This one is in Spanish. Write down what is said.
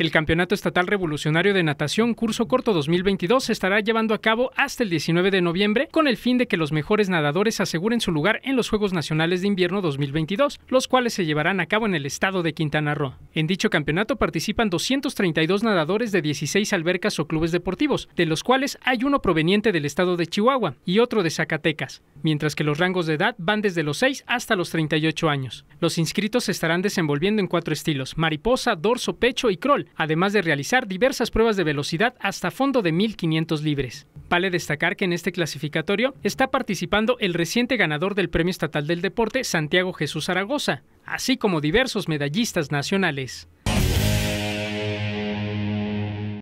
El Campeonato Estatal Revolucionario de Natación Curso Corto 2022 se estará llevando a cabo hasta el 19 de noviembre con el fin de que los mejores nadadores aseguren su lugar en los Juegos Nacionales de Invierno 2022, los cuales se llevarán a cabo en el estado de Quintana Roo. En dicho campeonato participan 232 nadadores de 16 albercas o clubes deportivos, de los cuales hay uno proveniente del estado de Chihuahua y otro de Zacatecas, mientras que los rangos de edad van desde los 6 hasta los 38 años. Los inscritos se estarán desenvolviendo en cuatro estilos, mariposa, dorso, pecho y crawl, además de realizar diversas pruebas de velocidad hasta fondo de 1500 libres. Vale destacar que en este clasificatorio está participando el reciente ganador del Premio Estatal del Deporte, Santiago Jesús Zaragoza, así como diversos medallistas nacionales.